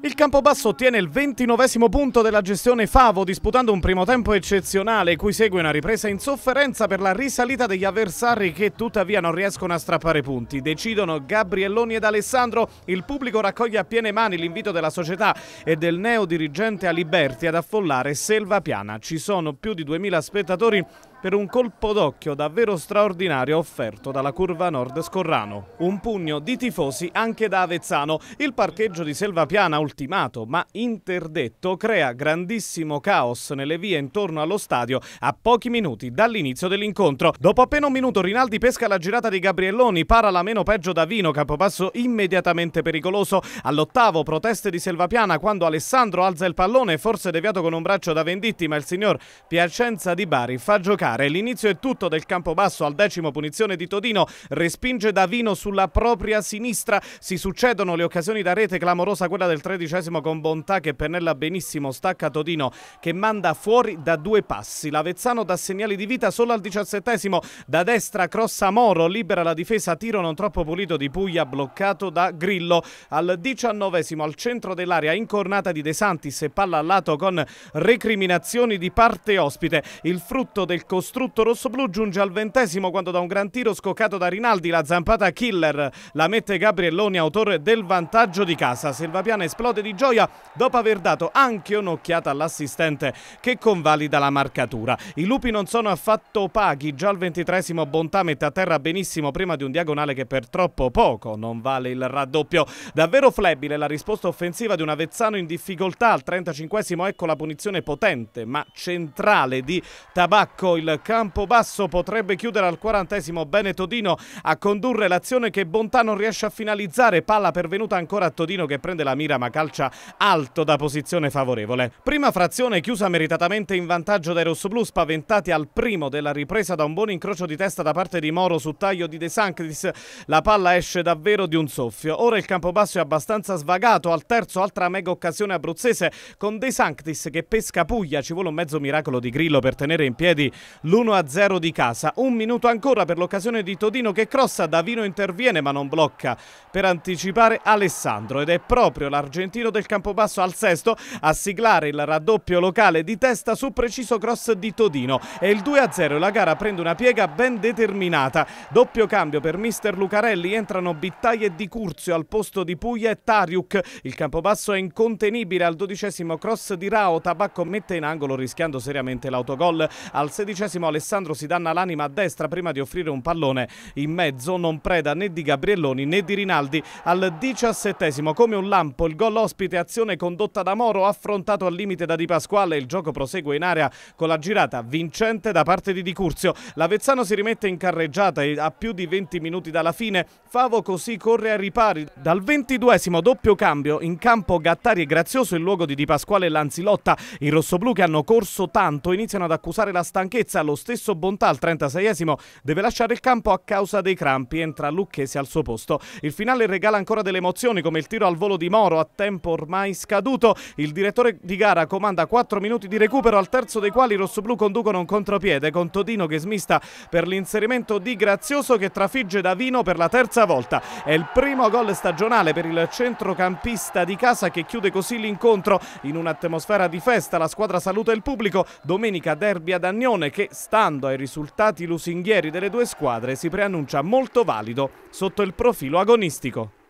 Il Campobasso ottiene il ventinovesimo punto della gestione Favo disputando un primo tempo eccezionale cui segue una ripresa in sofferenza per la risalita degli avversari che tuttavia non riescono a strappare punti. Decidono Gabrielloni ed Alessandro, il pubblico raccoglie a piene mani l'invito della società e del neo dirigente Aliberti ad affollare Selva Piana. Ci sono più di 2000 spettatori per un colpo d'occhio davvero straordinario offerto dalla curva nord Scorrano. Un pugno di tifosi anche da Avezzano. Il parcheggio di Selvapiana ultimato ma interdetto crea grandissimo caos nelle vie intorno allo stadio a pochi minuti dall'inizio dell'incontro. Dopo appena un minuto Rinaldi pesca la girata di Gabrielloni, para la meno peggio da Vino, capopasso immediatamente pericoloso. All'ottavo proteste di Selvapiana quando Alessandro alza il pallone forse deviato con un braccio da Venditti ma il signor Piacenza di Bari fa giocare segnare. L'inizio è tutto del campo basso al decimo punizione di Todino, respinge Davino sulla propria sinistra, si succedono le occasioni da rete, clamorosa quella del tredicesimo con Bontà che pennella benissimo, stacca Todino che manda fuori da due passi, l'Avezzano dà segnali di vita solo al diciassettesimo, da destra crossa Moro, libera la difesa, tiro non troppo pulito di Puglia bloccato da Grillo, al diciannovesimo al centro dell'area incornata di De Santis e palla al lato con recriminazioni di parte ospite, il frutto del costruito costrutto rossoblù giunge al ventesimo quando da un gran tiro scoccato da Rinaldi la zampata killer la mette Gabrielloni autore del vantaggio di casa. Selvapiana esplode di gioia dopo aver dato anche un'occhiata all'assistente che convalida la marcatura. I lupi non sono affatto paghi, già al ventitresimo Bontà mette a terra benissimo prima di un diagonale che per troppo poco non vale il raddoppio. Davvero flebile la risposta offensiva di un Avezzano in difficoltà al 35 ecco la punizione potente ma centrale di Tabacco. Il il campo basso potrebbe chiudere al quarantesimo bene Todino a condurre l'azione che Bontà non riesce a finalizzare, palla pervenuta ancora a Todino che prende la mira ma calcia alto da posizione favorevole. Prima frazione chiusa meritatamente in vantaggio dai rossoblù spaventati al primo della ripresa da un buon incrocio di testa da parte di Moro su taglio di De Sanctis, la palla esce davvero di un soffio. Ora il campo basso è abbastanza svagato, al terzo altra mega occasione abruzzese con De Sanctis che pesca Puglia, ci vuole un mezzo miracolo di Grillo per tenere in piedi l'1-0 di casa. Un minuto ancora per l'occasione di Todino che crossa, Davino interviene ma non blocca per anticipare Alessandro ed è proprio l'argentino del Campobasso al sesto a siglare il raddoppio locale di testa su preciso cross di Todino e il 2-0 la gara prende una piega ben determinata. Doppio cambio per mister Lucarelli, entrano Bittaglia e Di Curzio al posto di Puglia e Tariuk. Il Campobasso è incontenibile al dodicesimo cross di Rao, Tabacco mette in angolo rischiando seriamente l'autogol al sedicesimo tredicesimo Alessandro si danna l'anima a destra prima di offrire un pallone in mezzo, non preda né di Gabrielloni né di Rinaldi. Al diciassettesimo come un lampo il gol ospite azione condotta da Moro affrontato al limite da Di Pasquale. Il gioco prosegue in area con la girata vincente da parte di Di Curzio. L'Avezzano si rimette in carreggiata e a più di 20 minuti dalla fine. Favo così corre a ripari. Dal ventiduesimo doppio cambio in campo Gattari e Grazioso in luogo di Di Pasquale e Lanzilotta. I rossoblù che hanno corso tanto iniziano ad accusare la stanchezza salvezza, lo stesso Bontà al 36esimo deve lasciare il campo a causa dei crampi, entra Lucchesi al suo posto. Il finale regala ancora delle emozioni come il tiro al volo di Moro a tempo ormai scaduto, il direttore di gara comanda 4 minuti di recupero al terzo dei quali i rossoblù conducono un contropiede con Todino che smista per l'inserimento di Grazioso che trafigge Davino per la terza volta. È il primo gol stagionale per il centrocampista di casa che chiude così l'incontro in un'atmosfera di festa, la squadra saluta il pubblico, domenica derby ad Agnone che che, stando ai risultati lusinghieri delle due squadre, si preannuncia molto valido sotto il profilo agonistico.